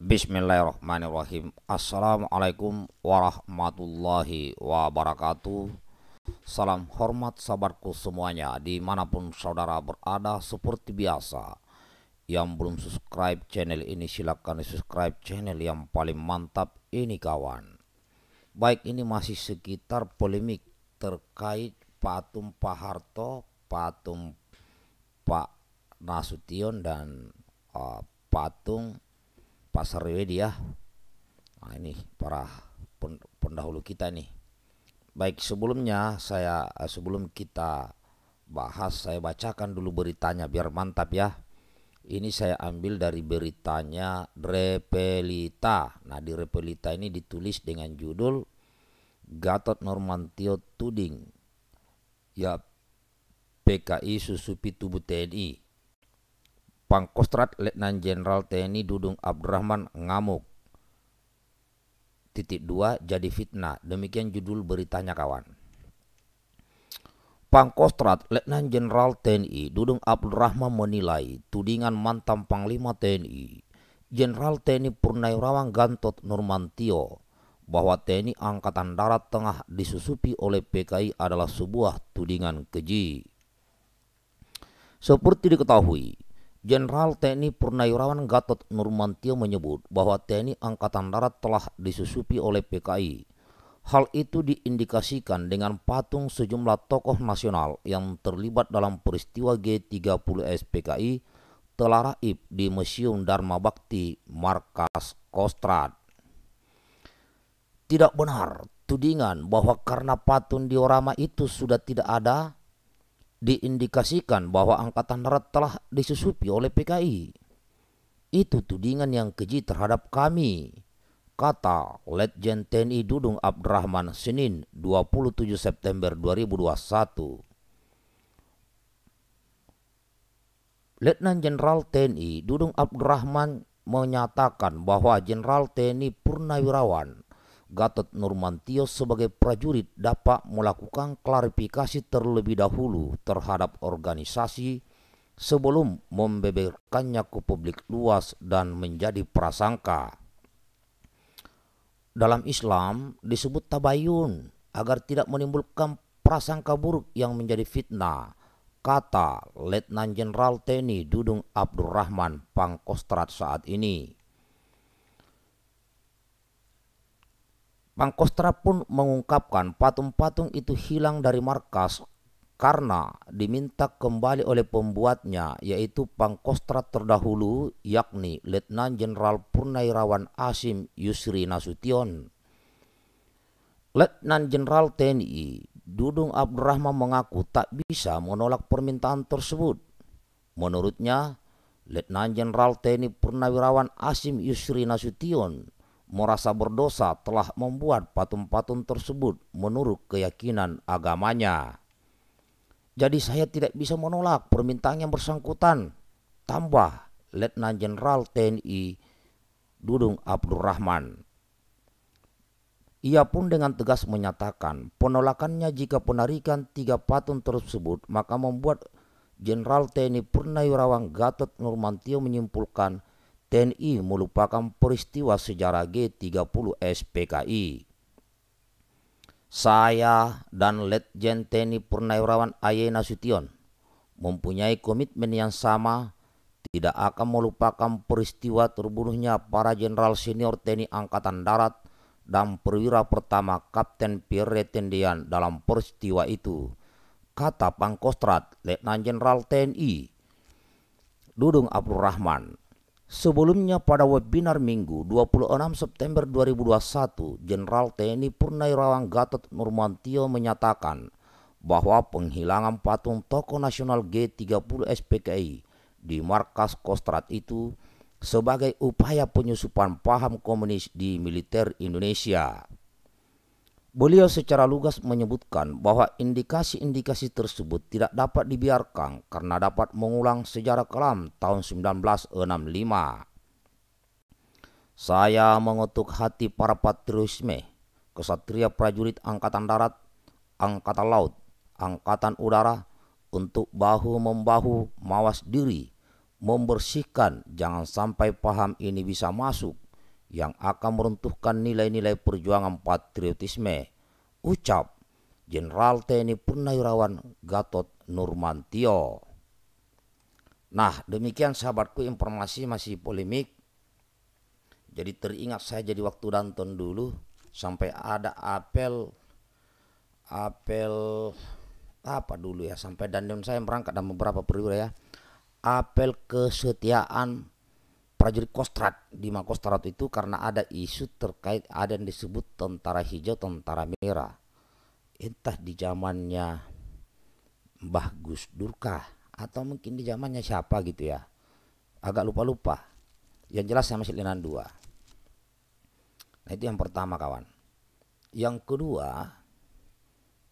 Bismillahirrahmanirrahim Assalamualaikum warahmatullahi wabarakatuh Salam hormat sahabatku semuanya Dimanapun saudara berada seperti biasa Yang belum subscribe channel ini silahkan subscribe channel yang paling mantap ini kawan Baik ini masih sekitar polemik terkait patung Pak Harto, patung Pak Nasution dan uh, patung pasar Wedi ya. Nah, ini para pendahulu kita nih. Baik, sebelumnya saya eh, sebelum kita bahas saya bacakan dulu beritanya biar mantap ya. Ini saya ambil dari beritanya Repelita. Nah, di Repelita ini ditulis dengan judul Gatot Normantio Tuding. Ya PKI susupi tubuh TNI. Pangkostrat Letnan Jenderal TNI Dudung Abdurrahman ngamuk. Titik dua jadi fitnah. Demikian judul beritanya kawan. Pangkostrat Letnan Jenderal TNI Dudung Abdurrahman menilai tudingan mantan Panglima TNI Jenderal TNI Purnawirawan Gantot Nurmantio bahwa TNI Angkatan Darat Tengah disusupi oleh PKI adalah sebuah tudingan keji. Seperti diketahui, Jenderal TNI Purnawirawan Gatot Nurmantio menyebut bahwa TNI Angkatan Darat telah disusupi oleh PKI. Hal itu diindikasikan dengan patung sejumlah tokoh nasional yang terlibat dalam peristiwa G30S PKI telah raib di Museum Dharma Bakti Markas Kostrad. Tidak benar tudingan bahwa karena patung diorama itu sudah tidak ada, diindikasikan bahwa Angkatan Darat telah disusupi oleh PKI. Itu tudingan yang keji terhadap kami, kata Letjen TNI Dudung Abdurrahman Senin 27 September 2021. Letnan Jenderal TNI Dudung Abdurrahman menyatakan bahwa Jenderal TNI Purnawirawan Gatot Nurmantio sebagai prajurit dapat melakukan klarifikasi terlebih dahulu terhadap organisasi sebelum membeberkannya ke publik luas dan menjadi prasangka. Dalam Islam disebut tabayun agar tidak menimbulkan prasangka buruk yang menjadi fitnah kata Letnan Jenderal TNI Dudung Abdurrahman Pangkostrat saat ini. Pangkostra pun mengungkapkan patung-patung itu hilang dari markas karena diminta kembali oleh pembuatnya yaitu Pangkostra terdahulu yakni Letnan Jenderal Purnairawan Asim Yusri Nasution. Letnan Jenderal TNI Dudung Abdurrahman mengaku tak bisa menolak permintaan tersebut. Menurutnya, Letnan Jenderal TNI Purnawirawan Asim Yusri Nasution merasa berdosa telah membuat patung-patung tersebut menurut keyakinan agamanya. Jadi saya tidak bisa menolak permintaan yang bersangkutan. Tambah Letnan Jenderal TNI Dudung Abdul Rahman. Ia pun dengan tegas menyatakan penolakannya jika penarikan tiga patung tersebut maka membuat Jenderal TNI Purnawirawan Gatot Nurmantio menyimpulkan TNI melupakan peristiwa sejarah G30 SPKI. Saya dan Letjen TNI Purnawirawan Aye Nasution mempunyai komitmen yang sama tidak akan melupakan peristiwa terbunuhnya para jenderal senior TNI Angkatan Darat dan perwira pertama Kapten Pierre Tendian dalam peristiwa itu, kata Pangkostrat Letnan Jenderal TNI Dudung Abdul Rahman Sebelumnya pada webinar Minggu 26 September 2021, Jenderal TNI Purnawirawan Gatot Nurmantio menyatakan bahwa penghilangan patung tokoh nasional G30 SPKI di markas Kostrad itu sebagai upaya penyusupan paham komunis di militer Indonesia. Beliau secara lugas menyebutkan bahwa indikasi-indikasi tersebut tidak dapat dibiarkan karena dapat mengulang sejarah kelam tahun 1965. Saya mengutuk hati para patriotisme, kesatria prajurit angkatan darat, angkatan laut, angkatan udara untuk bahu-membahu mawas diri, membersihkan jangan sampai paham ini bisa masuk yang akan meruntuhkan nilai-nilai perjuangan patriotisme, ucap Jenderal TNI Purnawirawan Gatot Nurmantio. Nah, demikian sahabatku informasi masih polemik. Jadi teringat saya jadi waktu Danton dulu sampai ada apel apel apa dulu ya sampai dandim saya merangkak dan beberapa periode ya apel kesetiaan prajurit kostrat di Makostrat itu karena ada isu terkait ada yang disebut tentara hijau, tentara merah. Entah di zamannya Mbah Gus Durka atau mungkin di zamannya siapa gitu ya. Agak lupa-lupa. Yang jelas saya masih Lenan dua. Nah itu yang pertama kawan. Yang kedua,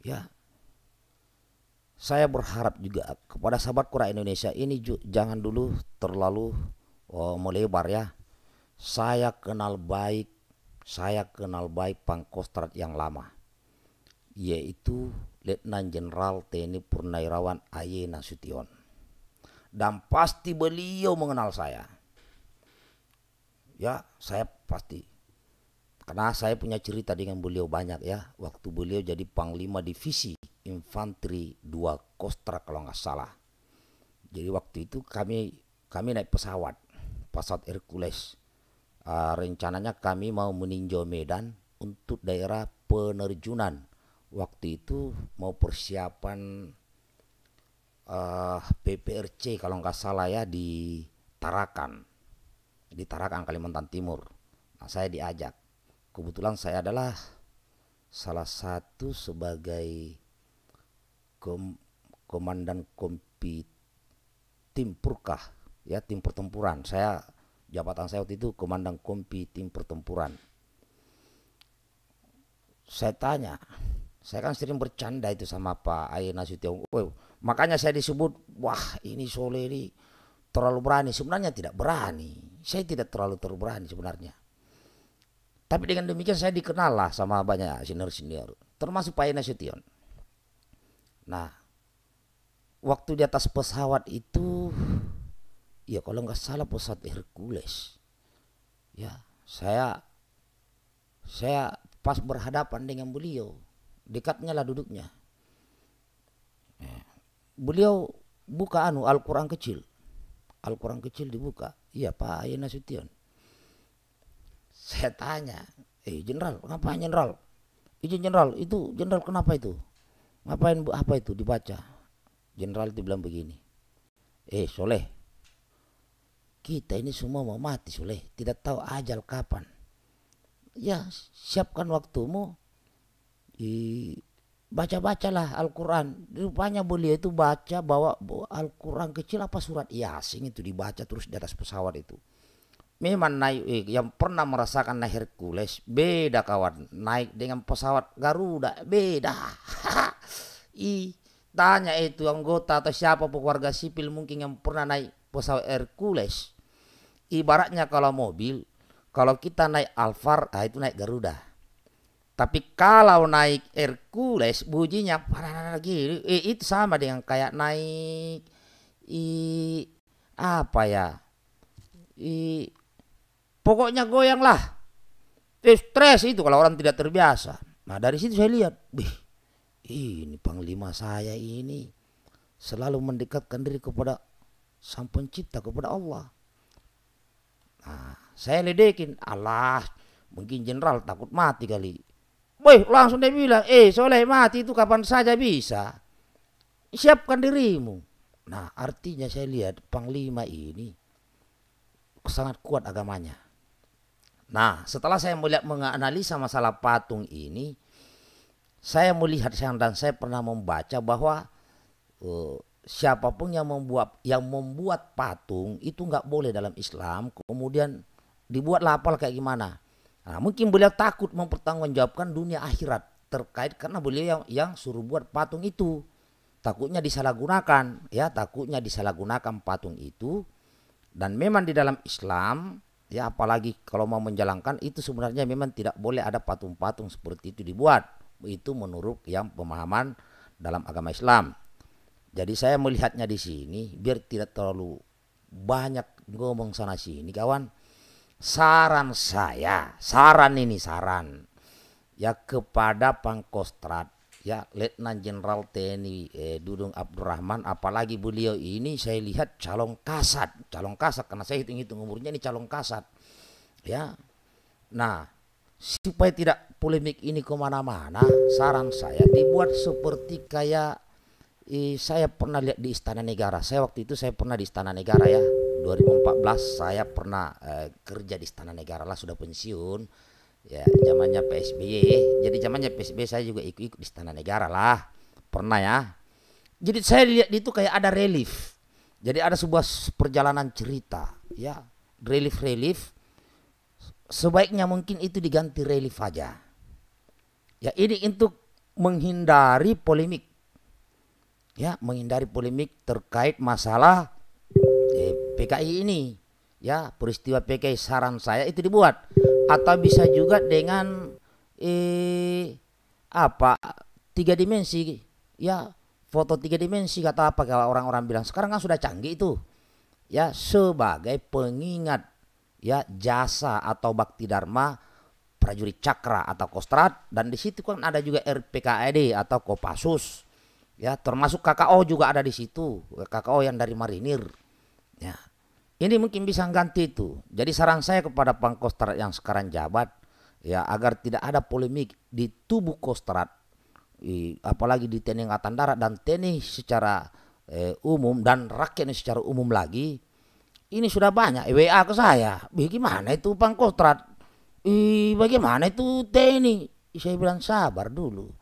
ya saya berharap juga kepada sahabat Kura Indonesia ini jangan dulu terlalu oh, melebar ya. Saya kenal baik, saya kenal baik Pangkostrat yang lama, yaitu Letnan Jenderal TNI Purnairawan Aye Nasution. Dan pasti beliau mengenal saya. Ya, saya pasti. Karena saya punya cerita dengan beliau banyak ya. Waktu beliau jadi Panglima Divisi Infanteri 2 Kostra kalau nggak salah. Jadi waktu itu kami kami naik pesawat Pasat Hercules. Uh, rencananya kami mau meninjau Medan untuk daerah penerjunan. Waktu itu mau persiapan uh, ah, PPRC kalau nggak salah ya di Tarakan. Di Tarakan Kalimantan Timur. Nah, saya diajak. Kebetulan saya adalah salah satu sebagai kom komandan kompi tim Purkah ya tim pertempuran. Saya jabatan saya waktu itu komandan kompi tim pertempuran. Saya tanya, saya kan sering bercanda itu sama Pak Ayah Nasution. Oh, makanya saya disebut, wah ini Soleh ini terlalu berani. Sebenarnya tidak berani. Saya tidak terlalu terlalu berani sebenarnya. Tapi dengan demikian saya dikenal lah sama banyak senior-senior. Termasuk Pak Ayah Nasution. Nah, waktu di atas pesawat itu Iya kalau nggak salah pesawat Hercules ya saya saya pas berhadapan dengan beliau dekatnya lah duduknya ya. beliau buka anu Al-Quran kecil Al-Quran kecil dibuka iya Pak Ayana Sution saya tanya eh jenderal kenapa jenderal izin jenderal itu jenderal kenapa itu ngapain apa itu dibaca jenderal itu bilang begini eh soleh kita ini semua mau mati sudah tidak tahu ajal kapan ya siapkan waktumu baca-bacalah Al-Quran rupanya beliau itu baca bawa Al-Quran kecil apa surat Yasin ya, itu dibaca terus di atas pesawat itu memang naik eh, yang pernah merasakan naik Hercules beda kawan naik dengan pesawat Garuda beda i tanya itu anggota atau siapa keluarga sipil mungkin yang pernah naik pesawat Hercules Ibaratnya kalau mobil, kalau kita naik Alfar, ah itu naik Garuda. Tapi kalau naik Hercules bujinya lagi eh, itu sama dengan kayak naik i apa ya? I pokoknya goyang lah. Eh, stres itu kalau orang tidak terbiasa. Nah dari situ saya lihat, Bih, ini panglima saya ini selalu mendekatkan diri kepada sang pencipta kepada Allah Ah, saya ledekin, Allah mungkin jenderal takut mati kali. Boy, langsung dia bilang, eh soleh mati itu kapan saja bisa. Siapkan dirimu. Nah artinya saya lihat Panglima ini sangat kuat agamanya. Nah setelah saya melihat menganalisa masalah patung ini, saya melihat dan saya pernah membaca bahwa uh, siapapun yang membuat yang membuat patung itu nggak boleh dalam Islam kemudian dibuat lapal kayak gimana nah, mungkin beliau takut mempertanggungjawabkan dunia akhirat terkait karena beliau yang, yang suruh buat patung itu takutnya disalahgunakan ya takutnya disalahgunakan patung itu dan memang di dalam Islam ya apalagi kalau mau menjalankan itu sebenarnya memang tidak boleh ada patung-patung seperti itu dibuat itu menurut yang pemahaman dalam agama Islam jadi saya melihatnya di sini biar tidak terlalu banyak ngomong sana sini kawan. Saran saya, saran ini saran ya kepada Pangkostrat ya Letnan Jenderal TNI eh, Dudung Abdurrahman apalagi beliau ini saya lihat calon kasat, calon kasat karena saya hitung-hitung umurnya ini calon kasat. Ya. Nah, supaya tidak polemik ini kemana-mana, saran saya dibuat seperti kayak eh, saya pernah lihat di Istana Negara. Saya waktu itu saya pernah di Istana Negara ya. 2014 saya pernah eh, kerja di Istana Negara lah sudah pensiun. Ya, zamannya PSBY. Jadi zamannya PSBY saya juga ikut-ikut di Istana Negara lah. Pernah ya. Jadi saya lihat itu kayak ada relief. Jadi ada sebuah perjalanan cerita ya. Relief-relief sebaiknya mungkin itu diganti relief aja. Ya ini untuk menghindari polemik ya menghindari polemik terkait masalah eh, PKI ini ya peristiwa PKI saran saya itu dibuat atau bisa juga dengan eh apa tiga dimensi ya foto tiga dimensi kata apa kalau orang-orang bilang sekarang kan sudah canggih itu ya sebagai pengingat ya jasa atau bakti dharma prajurit cakra atau kostrat dan di situ kan ada juga RPKAD atau Kopassus ya termasuk KKO juga ada di situ KKO yang dari marinir ya ini mungkin bisa ganti itu jadi saran saya kepada pangkostrat yang sekarang jabat ya agar tidak ada polemik di tubuh kostrat apalagi di TNI Angkatan Darat dan TNI secara eh, umum dan rakyatnya secara umum lagi ini sudah banyak WA ke saya bagaimana itu pangkostrat I, bagaimana itu TNI saya bilang sabar dulu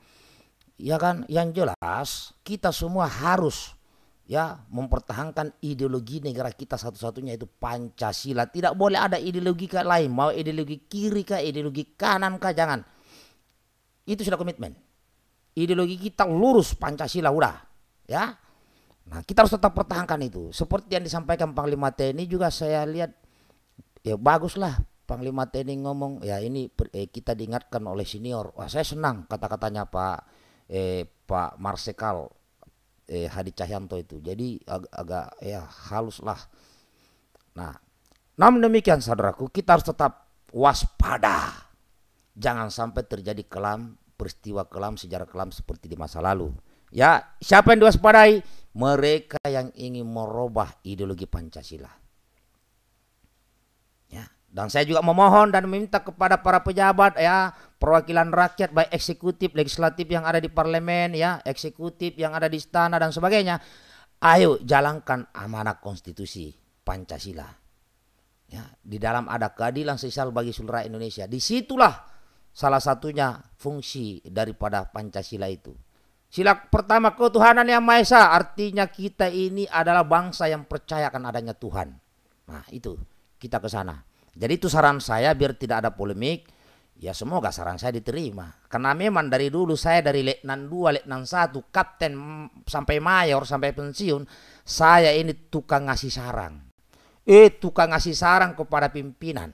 ya kan yang jelas kita semua harus ya mempertahankan ideologi negara kita satu-satunya itu Pancasila. Tidak boleh ada ideologi lain, mau ideologi kiri kah, ideologi kanan kah, jangan. Itu sudah komitmen. Ideologi kita lurus Pancasila udah, ya. Nah, kita harus tetap pertahankan itu. Seperti yang disampaikan Panglima TNI juga saya lihat ya baguslah Panglima TNI ngomong ya ini eh, kita diingatkan oleh senior. Wah, saya senang kata-katanya Pak eh, Pak Marsekal eh, Hadi Cahyanto itu. Jadi ag agak ya halus lah. Nah, namun demikian saudaraku kita harus tetap waspada. Jangan sampai terjadi kelam peristiwa kelam sejarah kelam seperti di masa lalu. Ya, siapa yang diwaspadai? Mereka yang ingin merubah ideologi Pancasila. Ya, dan saya juga memohon dan meminta kepada para pejabat ya perwakilan rakyat baik eksekutif, legislatif yang ada di parlemen ya, eksekutif yang ada di istana dan sebagainya. Ayo jalankan amanah konstitusi Pancasila. Ya, di dalam ada keadilan sosial bagi seluruh Indonesia. Disitulah salah satunya fungsi daripada Pancasila itu. Sila pertama ketuhanan yang Maha Esa artinya kita ini adalah bangsa yang percaya akan adanya Tuhan. Nah, itu kita ke sana. Jadi itu saran saya biar tidak ada polemik Ya semoga saran saya diterima. Karena memang dari dulu saya dari letnan 2, letnan 1, kapten sampai mayor sampai pensiun, saya ini tukang ngasih saran. Eh tukang ngasih saran kepada pimpinan.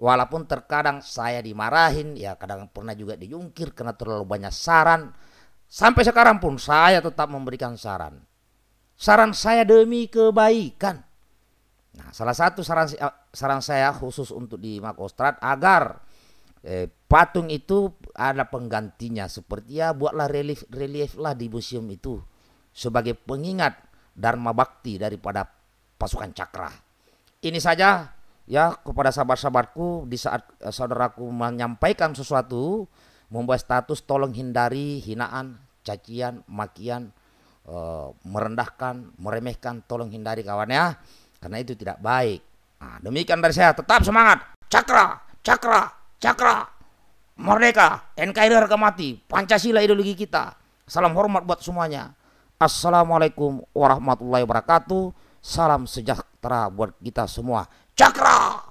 Walaupun terkadang saya dimarahin, ya kadang pernah juga dijungkir karena terlalu banyak saran. Sampai sekarang pun saya tetap memberikan saran. Saran saya demi kebaikan. Nah, salah satu saran eh, saran saya khusus untuk di Makostrat agar eh, patung itu ada penggantinya seperti ya buatlah relief relief lah di museum itu sebagai pengingat dharma bakti daripada pasukan cakra. Ini saja ya kepada sahabat-sahabatku di saat eh, saudaraku menyampaikan sesuatu membuat status tolong hindari hinaan, cacian, makian, eh, merendahkan, meremehkan, tolong hindari kawan ya karena itu tidak baik. Nah, demikian dari saya tetap semangat, cakra, cakra, Cakra, merdeka, NKRI harga mati, Pancasila ideologi kita. Salam hormat buat semuanya. Assalamualaikum warahmatullahi wabarakatuh. Salam sejahtera buat kita semua. Cakra!